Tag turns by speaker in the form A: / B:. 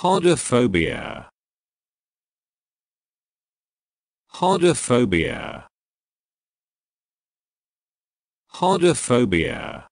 A: Hodophobia.
B: Hodophobia. Hodophobia.